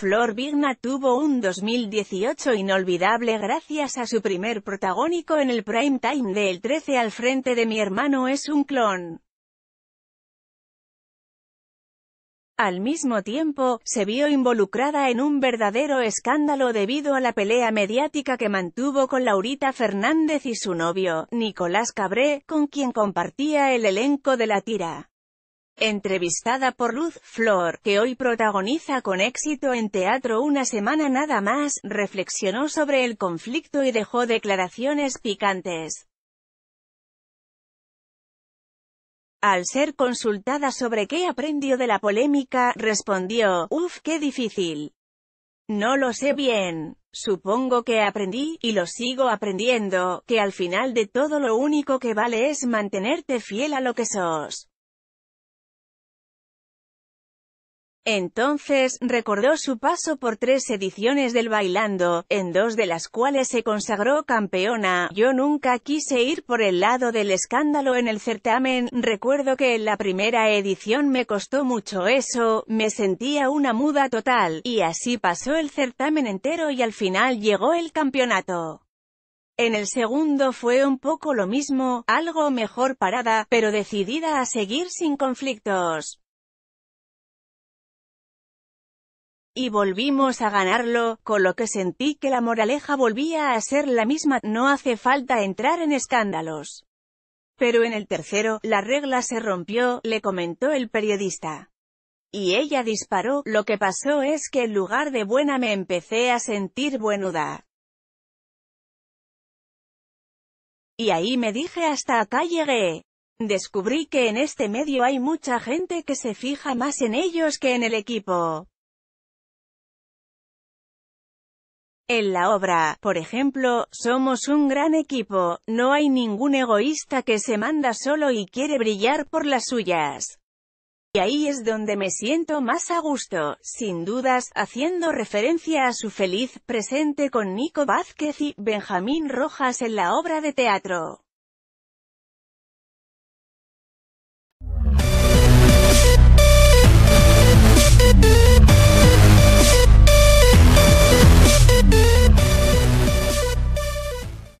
Flor Vigna tuvo un 2018 inolvidable gracias a su primer protagónico en el prime time de El 13 al frente de Mi hermano es un clon. Al mismo tiempo, se vio involucrada en un verdadero escándalo debido a la pelea mediática que mantuvo con Laurita Fernández y su novio, Nicolás Cabré, con quien compartía el elenco de la tira. Entrevistada por Luz Flor, que hoy protagoniza con éxito en teatro una semana nada más, reflexionó sobre el conflicto y dejó declaraciones picantes. Al ser consultada sobre qué aprendió de la polémica, respondió, «Uf, qué difícil. No lo sé bien. Supongo que aprendí, y lo sigo aprendiendo, que al final de todo lo único que vale es mantenerte fiel a lo que sos». Entonces, recordó su paso por tres ediciones del Bailando, en dos de las cuales se consagró campeona. Yo nunca quise ir por el lado del escándalo en el certamen, recuerdo que en la primera edición me costó mucho eso, me sentía una muda total, y así pasó el certamen entero y al final llegó el campeonato. En el segundo fue un poco lo mismo, algo mejor parada, pero decidida a seguir sin conflictos. y volvimos a ganarlo, con lo que sentí que la moraleja volvía a ser la misma, no hace falta entrar en escándalos. Pero en el tercero, la regla se rompió, le comentó el periodista. Y ella disparó, lo que pasó es que en lugar de buena me empecé a sentir buenuda. Y ahí me dije hasta acá llegué. Descubrí que en este medio hay mucha gente que se fija más en ellos que en el equipo. En la obra, por ejemplo, somos un gran equipo, no hay ningún egoísta que se manda solo y quiere brillar por las suyas. Y ahí es donde me siento más a gusto, sin dudas, haciendo referencia a su feliz presente con Nico Vázquez y Benjamín Rojas en la obra de teatro.